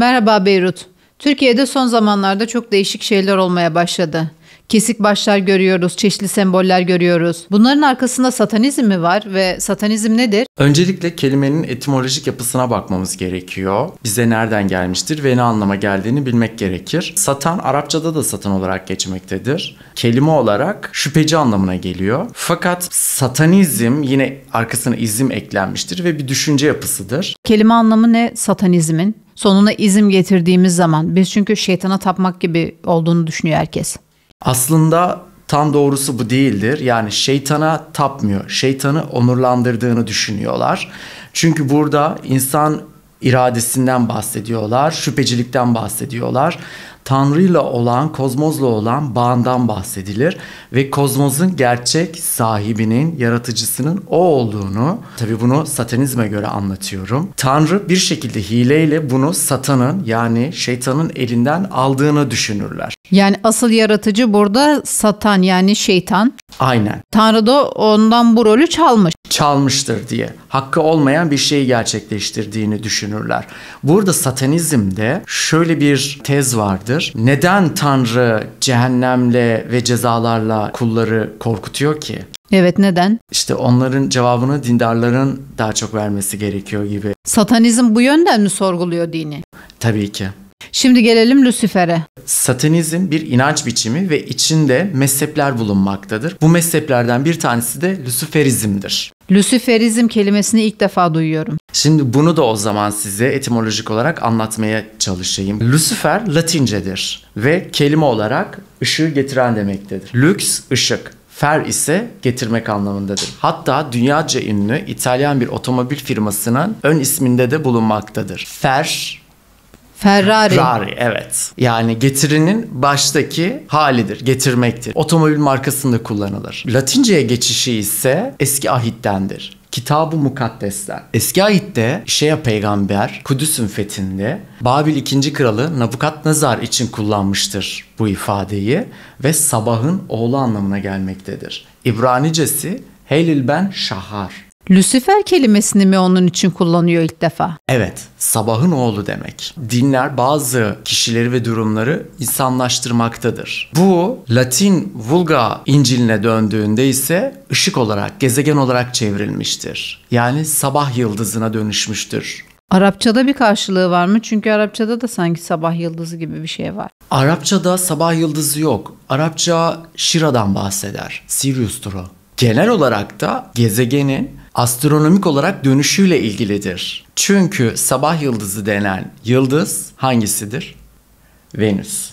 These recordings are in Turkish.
Merhaba Beyrut. Türkiye'de son zamanlarda çok değişik şeyler olmaya başladı. Kesik başlar görüyoruz, çeşitli semboller görüyoruz. Bunların arkasında satanizm mi var ve satanizm nedir? Öncelikle kelimenin etimolojik yapısına bakmamız gerekiyor. Bize nereden gelmiştir ve ne anlama geldiğini bilmek gerekir. Satan Arapçada da satan olarak geçmektedir. Kelime olarak şüpheci anlamına geliyor. Fakat satanizm yine arkasına izim eklenmiştir ve bir düşünce yapısıdır. Kelime anlamı ne satanizmin? sonuna izim getirdiğimiz zaman biz çünkü şeytana tapmak gibi olduğunu düşünüyor herkes. Aslında tam doğrusu bu değildir. Yani şeytana tapmıyor. Şeytanı onurlandırdığını düşünüyorlar. Çünkü burada insan iradesinden bahsediyorlar, şüphecilikten bahsediyorlar. Tanrı'yla olan, kozmozla olan bağından bahsedilir ve kozmozun gerçek sahibinin, yaratıcısının o olduğunu, tabi bunu satanizme göre anlatıyorum. Tanrı bir şekilde hileyle bunu satanın yani şeytanın elinden aldığını düşünürler. Yani asıl yaratıcı burada satan yani şeytan. Aynen. Tanrı da ondan bu rolü çalmış. Çalmıştır diye. Hakkı olmayan bir şeyi gerçekleştirdiğini düşün düşünürler. Burada satanizmde şöyle bir tez vardır. Neden Tanrı cehennemle ve cezalarla kulları korkutuyor ki? Evet neden? İşte onların cevabını dindarların daha çok vermesi gerekiyor gibi. Satanizm bu yönden mi sorguluyor dini? Tabii ki. Şimdi gelelim Lucifer'e. Satanizm bir inanç biçimi ve içinde mezhepler bulunmaktadır. Bu mezheplerden bir tanesi de Luciferizm'dir. Luciferizm kelimesini ilk defa duyuyorum. Şimdi bunu da o zaman size etimolojik olarak anlatmaya çalışayım. Lucifer Latincedir ve kelime olarak ışığı getiren demektedir. Lux ışık, Fer ise getirmek anlamındadır. Hatta dünyaca ünlü İtalyan bir otomobil firmasının ön isminde de bulunmaktadır. Fer Ferrari. Ferrari evet. Yani getirinin baştaki halidir, getirmektir. Otomobil markasında kullanılır. Latinceye geçişi ise eski ahittendir. Kitab-ı Mukaddes'ten. Eski ayitte Şeya peygamber Kudüs'ün fethinde Babil ikinci kralı Nabukadnezar için kullanmıştır bu ifadeyi ve sabahın oğlu anlamına gelmektedir. İbranicesi Helil ben Şahar Lucifer kelimesini mi onun için kullanıyor ilk defa? Evet, sabahın oğlu demek. Dinler bazı kişileri ve durumları insanlaştırmaktadır. Bu Latin Vulga İncil'ine döndüğünde ise ışık olarak, gezegen olarak çevrilmiştir. Yani sabah yıldızına dönüşmüştür. Arapçada bir karşılığı var mı? Çünkü Arapçada da sanki sabah yıldızı gibi bir şey var. Arapçada sabah yıldızı yok. Arapça Şira'dan bahseder. Sirius'tur o. Genel olarak da gezegenin astronomik olarak dönüşüyle ilgilidir. Çünkü sabah yıldızı denen yıldız hangisidir? Venüs.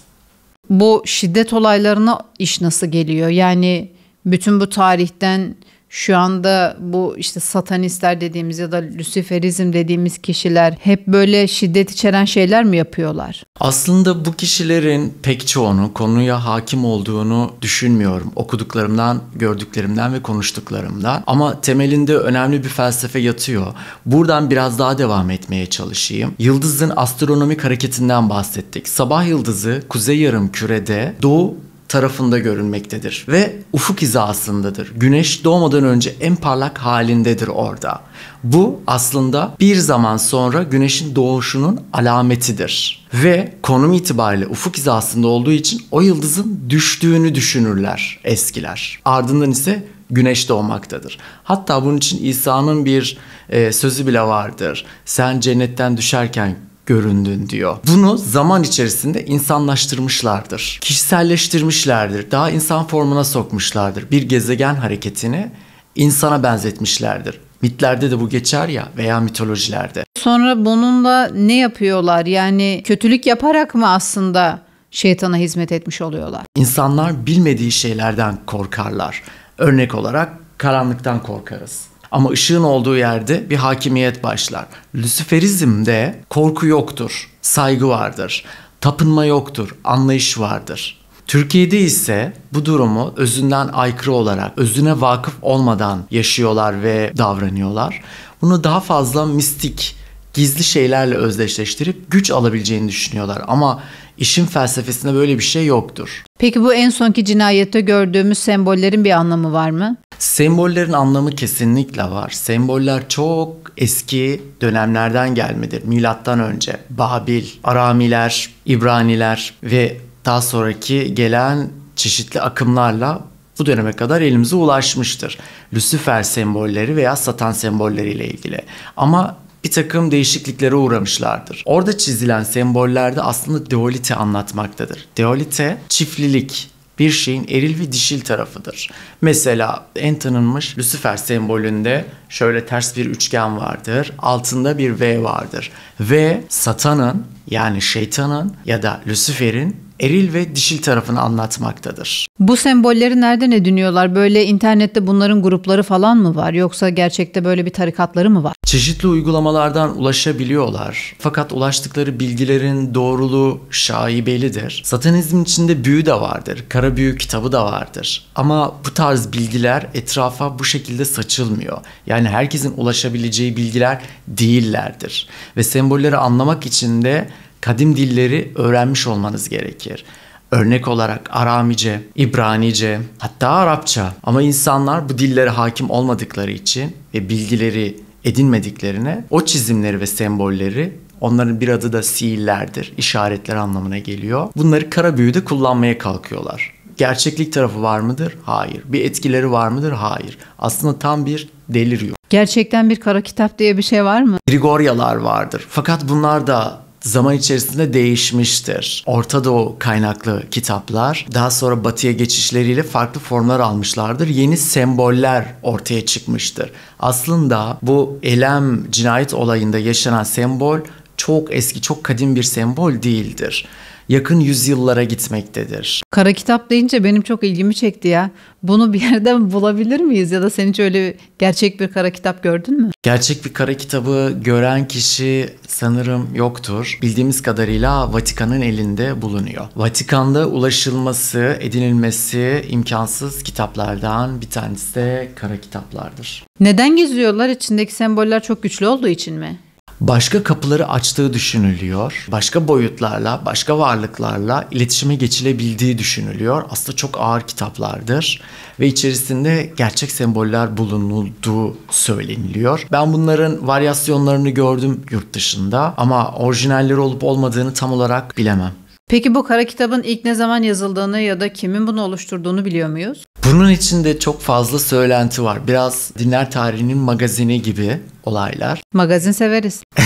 Bu şiddet olaylarına iş nasıl geliyor? Yani bütün bu tarihten şu anda bu işte satanistler dediğimiz ya da lüsiferizm dediğimiz kişiler hep böyle şiddet içeren şeyler mi yapıyorlar? Aslında bu kişilerin pek çoğunu konuya hakim olduğunu düşünmüyorum. Okuduklarımdan, gördüklerimden ve konuştuklarımdan. Ama temelinde önemli bir felsefe yatıyor. Buradan biraz daha devam etmeye çalışayım. Yıldızın astronomik hareketinden bahsettik. Sabah yıldızı kuzey yarım kürede doğu tarafında görünmektedir ve ufuk hizasındadır. Güneş doğmadan önce en parlak halindedir orada. Bu aslında bir zaman sonra güneşin doğuşunun alametidir. Ve konum itibariyle ufuk hizasında olduğu için o yıldızın düştüğünü düşünürler eskiler. Ardından ise güneş doğmaktadır. Hatta bunun için İsa'nın bir e, sözü bile vardır. Sen cennetten düşerken göründün diyor. Bunu zaman içerisinde insanlaştırmışlardır. Kişiselleştirmişlerdir. Daha insan formuna sokmuşlardır. Bir gezegen hareketini insana benzetmişlerdir. Mitlerde de bu geçer ya veya mitolojilerde. Sonra bununla ne yapıyorlar? Yani kötülük yaparak mı aslında şeytana hizmet etmiş oluyorlar? İnsanlar bilmediği şeylerden korkarlar. Örnek olarak karanlıktan korkarız. Ama ışığın olduğu yerde bir hakimiyet başlar. Lüsiferizmde korku yoktur, saygı vardır, tapınma yoktur, anlayış vardır. Türkiye'de ise bu durumu özünden aykırı olarak, özüne vakıf olmadan yaşıyorlar ve davranıyorlar. Bunu daha fazla mistik, gizli şeylerle özdeşleştirip güç alabileceğini düşünüyorlar. Ama işin felsefesinde böyle bir şey yoktur. Peki bu en sonki cinayette gördüğümüz sembollerin bir anlamı var mı? Sembollerin anlamı kesinlikle var. Semboller çok eski dönemlerden gelmedir. Milattan önce Babil, Aramiler, İbraniler ve daha sonraki gelen çeşitli akımlarla bu döneme kadar elimize ulaşmıştır. Lucifer sembolleri veya Satan sembolleriyle ilgili. Ama bir takım değişikliklere uğramışlardır. Orada çizilen sembollerde aslında deolite anlatmaktadır. Deolite çiftlilik, bir şeyin eril ve dişil tarafıdır. Mesela en tanınmış Lucifer sembolünde şöyle ters bir üçgen vardır. Altında bir V vardır. V satanın yani şeytanın ya da Lucifer'in eril ve dişil tarafını anlatmaktadır. Bu sembolleri nereden ediniyorlar? Böyle internette bunların grupları falan mı var yoksa gerçekte böyle bir tarikatları mı var? Çeşitli uygulamalardan ulaşabiliyorlar. Fakat ulaştıkları bilgilerin doğruluğu şaibelidir. Satanizm içinde büyü de vardır. Kara büyü kitabı da vardır. Ama bu tarz bilgiler etrafa bu şekilde saçılmıyor. Yani herkesin ulaşabileceği bilgiler değillerdir. Ve sembolleri anlamak için de kadim dilleri öğrenmiş olmanız gerekir. Örnek olarak Aramice, İbranice, hatta Arapça. Ama insanlar bu dillere hakim olmadıkları için ve bilgileri edinmediklerine o çizimleri ve sembolleri Onların bir adı da siillerdir, işaretler anlamına geliyor. Bunları kara büyüde kullanmaya kalkıyorlar. Gerçeklik tarafı var mıdır? Hayır. Bir etkileri var mıdır? Hayır. Aslında tam bir deliriyor. Gerçekten bir kara kitap diye bir şey var mı? Grigoryalar vardır. Fakat bunlar da zaman içerisinde değişmiştir. Orta Doğu kaynaklı kitaplar daha sonra batıya geçişleriyle farklı formlar almışlardır. Yeni semboller ortaya çıkmıştır. Aslında bu elem cinayet olayında yaşanan sembol çok eski, çok kadim bir sembol değildir yakın yüzyıllara gitmektedir. Kara kitap deyince benim çok ilgimi çekti ya. Bunu bir yerden bulabilir miyiz ya da sen hiç öyle gerçek bir kara kitap gördün mü? Gerçek bir kara kitabı gören kişi sanırım yoktur. Bildiğimiz kadarıyla Vatikan'ın elinde bulunuyor. Vatikan'da ulaşılması, edinilmesi imkansız kitaplardan bir tanesi de kara kitaplardır. Neden geziyorlar? İçindeki semboller çok güçlü olduğu için mi? başka kapıları açtığı düşünülüyor. Başka boyutlarla, başka varlıklarla iletişime geçilebildiği düşünülüyor. Aslında çok ağır kitaplardır ve içerisinde gerçek semboller bulunulduğu söyleniliyor. Ben bunların varyasyonlarını gördüm yurt dışında ama orijinalleri olup olmadığını tam olarak bilemem. Peki bu kara kitabın ilk ne zaman yazıldığını ya da kimin bunu oluşturduğunu biliyor muyuz? Bunun içinde çok fazla söylenti var. Biraz dinler tarihinin magazini gibi olaylar. Magazin severiz.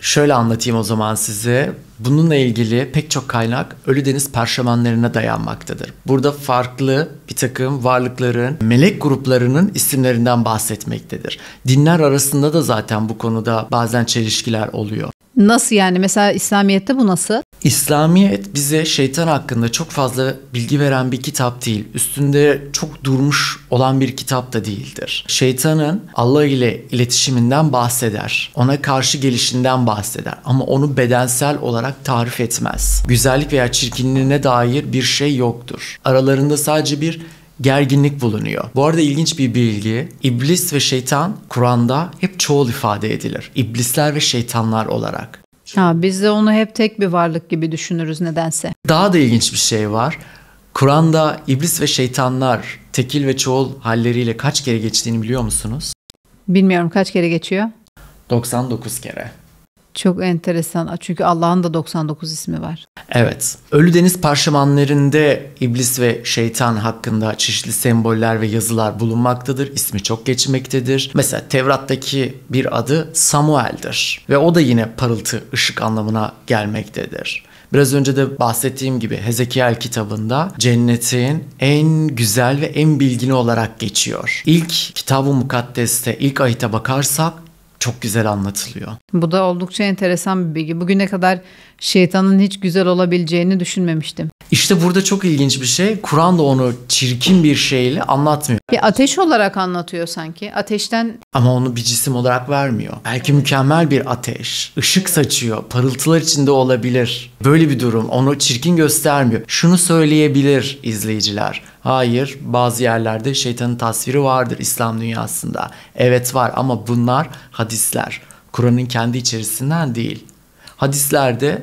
Şöyle anlatayım o zaman size. Bununla ilgili pek çok kaynak ölü deniz perşemanlarına dayanmaktadır. Burada farklı bir takım varlıkların, melek gruplarının isimlerinden bahsetmektedir. Dinler arasında da zaten bu konuda bazen çelişkiler oluyor. Nasıl yani? Mesela İslamiyet'te bu nasıl? İslamiyet bize şeytan hakkında çok fazla bilgi veren bir kitap değil. Üstünde çok durmuş olan bir kitap da değildir. Şeytanın Allah ile iletişiminden bahseder. Ona karşı gelişinden bahseder ama onu bedensel olarak tarif etmez. Güzellik veya çirkinliğine dair bir şey yoktur. Aralarında sadece bir gerginlik bulunuyor. Bu arada ilginç bir bilgi. İblis ve şeytan Kur'an'da hep çoğul ifade edilir. İblisler ve şeytanlar olarak. Ha, biz de onu hep tek bir varlık gibi düşünürüz nedense. Daha da ilginç bir şey var. Kur'an'da iblis ve şeytanlar tekil ve çoğul halleriyle kaç kere geçtiğini biliyor musunuz? Bilmiyorum kaç kere geçiyor? 99 kere. Çok enteresan çünkü Allah'ın da 99 ismi var. Evet. Ölü Deniz parşömenlerinde iblis ve şeytan hakkında çeşitli semboller ve yazılar bulunmaktadır. İsmi çok geçmektedir. Mesela Tevrat'taki bir adı Samuel'dir ve o da yine parıltı, ışık anlamına gelmektedir. Biraz önce de bahsettiğim gibi Hezekiel kitabında cennetin en güzel ve en bilgini olarak geçiyor. İlk kitabı mukaddeste, ilk ayete bakarsak çok güzel anlatılıyor. Bu da oldukça enteresan bir bilgi. Bugüne kadar şeytanın hiç güzel olabileceğini düşünmemiştim. İşte burada çok ilginç bir şey. Kur'an da onu çirkin bir şeyle anlatmıyor. Bir ateş olarak anlatıyor sanki. Ateşten... Ama onu bir cisim olarak vermiyor. Belki mükemmel bir ateş. Işık saçıyor. Parıltılar içinde olabilir. Böyle bir durum. Onu çirkin göstermiyor. Şunu söyleyebilir izleyiciler. Hayır, bazı yerlerde şeytanın tasviri vardır İslam dünyasında. Evet var ama bunlar hadisler. Kur'an'ın kendi içerisinden değil. Hadislerde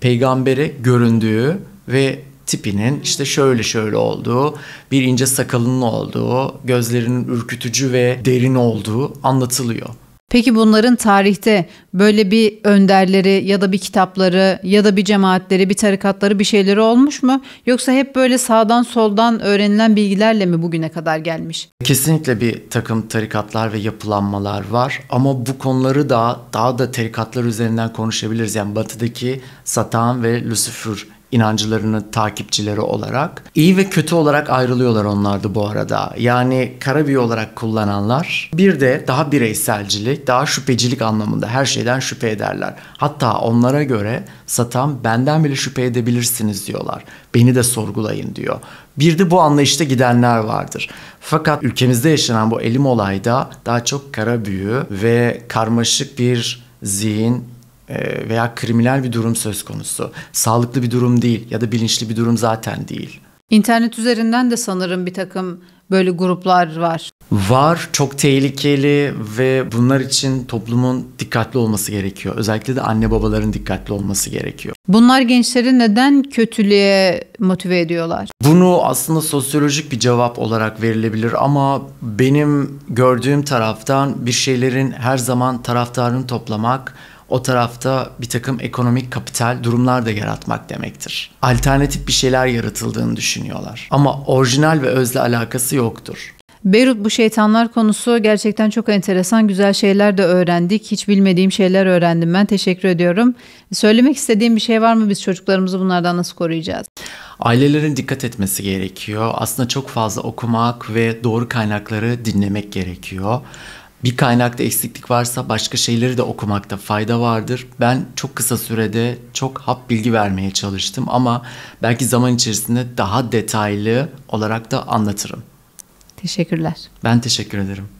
peygambere göründüğü ve tipinin işte şöyle şöyle olduğu, bir ince sakalının olduğu, gözlerinin ürkütücü ve derin olduğu anlatılıyor. Peki bunların tarihte böyle bir önderleri ya da bir kitapları ya da bir cemaatleri, bir tarikatları bir şeyleri olmuş mu? Yoksa hep böyle sağdan soldan öğrenilen bilgilerle mi bugüne kadar gelmiş? Kesinlikle bir takım tarikatlar ve yapılanmalar var ama bu konuları da daha da tarikatlar üzerinden konuşabiliriz. Yani batıdaki Satan ve Lucifer inancılarını takipçileri olarak. iyi ve kötü olarak ayrılıyorlar onlardı bu arada. Yani karabiyo olarak kullananlar bir de daha bireyselcilik, daha şüphecilik anlamında her şeyden şüphe ederler. Hatta onlara göre satan benden bile şüphe edebilirsiniz diyorlar. Beni de sorgulayın diyor. Bir de bu anlayışta gidenler vardır. Fakat ülkemizde yaşanan bu elim olayda daha çok kara büyü ve karmaşık bir zihin e, veya kriminal bir durum söz konusu. Sağlıklı bir durum değil ya da bilinçli bir durum zaten değil. İnternet üzerinden de sanırım bir takım böyle gruplar var. Var, çok tehlikeli ve bunlar için toplumun dikkatli olması gerekiyor. Özellikle de anne babaların dikkatli olması gerekiyor. Bunlar gençleri neden kötülüğe motive ediyorlar? Bunu aslında sosyolojik bir cevap olarak verilebilir ama benim gördüğüm taraftan bir şeylerin her zaman taraftarını toplamak o tarafta bir takım ekonomik kapital durumlar da yaratmak demektir. Alternatif bir şeyler yaratıldığını düşünüyorlar. Ama orijinal ve özle alakası yoktur. Beyrut bu şeytanlar konusu gerçekten çok enteresan. Güzel şeyler de öğrendik. Hiç bilmediğim şeyler öğrendim ben. Teşekkür ediyorum. Söylemek istediğim bir şey var mı? Biz çocuklarımızı bunlardan nasıl koruyacağız? Ailelerin dikkat etmesi gerekiyor. Aslında çok fazla okumak ve doğru kaynakları dinlemek gerekiyor bir kaynakta eksiklik varsa başka şeyleri de okumakta fayda vardır. Ben çok kısa sürede çok hap bilgi vermeye çalıştım ama belki zaman içerisinde daha detaylı olarak da anlatırım. Teşekkürler. Ben teşekkür ederim.